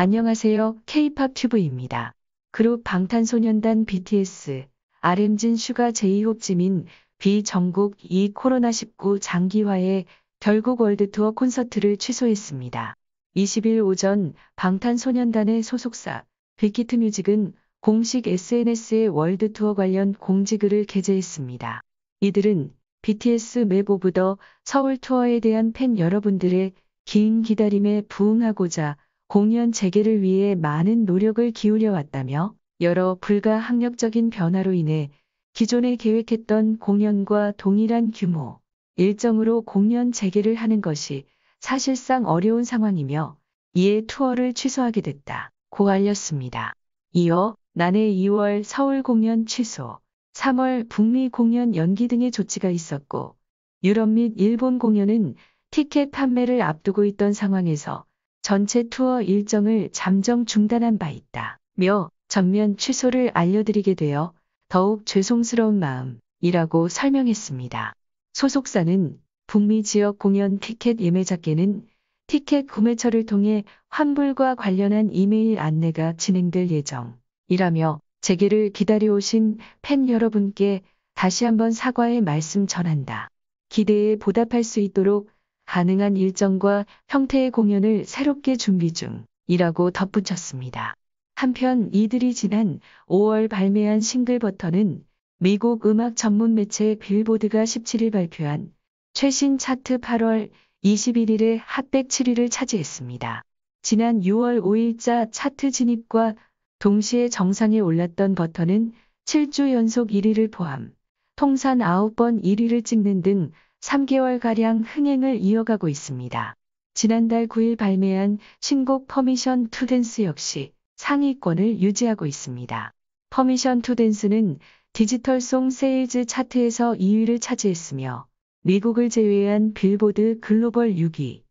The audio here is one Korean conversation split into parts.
안녕하세요. K-팝 튜브입니다. 그룹 방탄소년단 BTS, 아름진 슈가 제이홉 지민, 비정국 이 코로나19 장기화에 결국 월드투어 콘서트를 취소했습니다. 20일 오전 방탄소년단의 소속사 빅히트 뮤직은 공식 SNS에 월드투어 관련 공지글을 게재했습니다. 이들은 BTS 매보부더 서울 투어에 대한 팬 여러분들의 긴 기다림에 부응하고자 공연 재개를 위해 많은 노력을 기울여 왔다며 여러 불가항력적인 변화로 인해 기존에 계획했던 공연과 동일한 규모, 일정으로 공연 재개를 하는 것이 사실상 어려운 상황이며 이에 투어를 취소하게 됐다. 고 알렸습니다. 이어 난해 2월 서울 공연 취소, 3월 북미 공연 연기 등의 조치가 있었고 유럽 및 일본 공연은 티켓 판매를 앞두고 있던 상황에서 전체 투어 일정을 잠정 중단한 바 있다. 며 전면 취소를 알려드리게 되어 더욱 죄송스러운 마음이라고 설명했습니다. 소속사는 북미 지역 공연 티켓 예매자께는 티켓 구매처를 통해 환불과 관련한 이메일 안내가 진행될 예정이라며 재개를 기다려오신 팬 여러분께 다시 한번 사과의 말씀 전한다. 기대에 보답할 수 있도록 가능한 일정과 형태의 공연을 새롭게 준비 중이라고 덧붙였습니다. 한편 이들이 지난 5월 발매한 싱글 버터는 미국 음악 전문 매체 빌보드가 17일 발표한 최신 차트 8월 21일에 핫백 7위를 차지했습니다. 지난 6월 5일자 차트 진입과 동시에 정상에 올랐던 버터는 7주 연속 1위를 포함 통산 9번 1위를 찍는 등 3개월가량 흥행을 이어가고 있습니다. 지난달 9일 발매한 신곡 퍼미션 투 댄스 역시 상위권을 유지하고 있습니다. 퍼미션 투 댄스는 디지털 송 세일즈 차트에서 2위를 차지했으며 미국을 제외한 빌보드 글로벌 6위,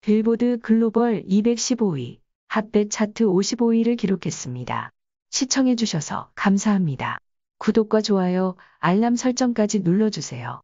빌보드 글로벌 215위, 핫백 차트 55위를 기록했습니다. 시청해주셔서 감사합니다. 구독과 좋아요, 알람 설정까지 눌러주세요.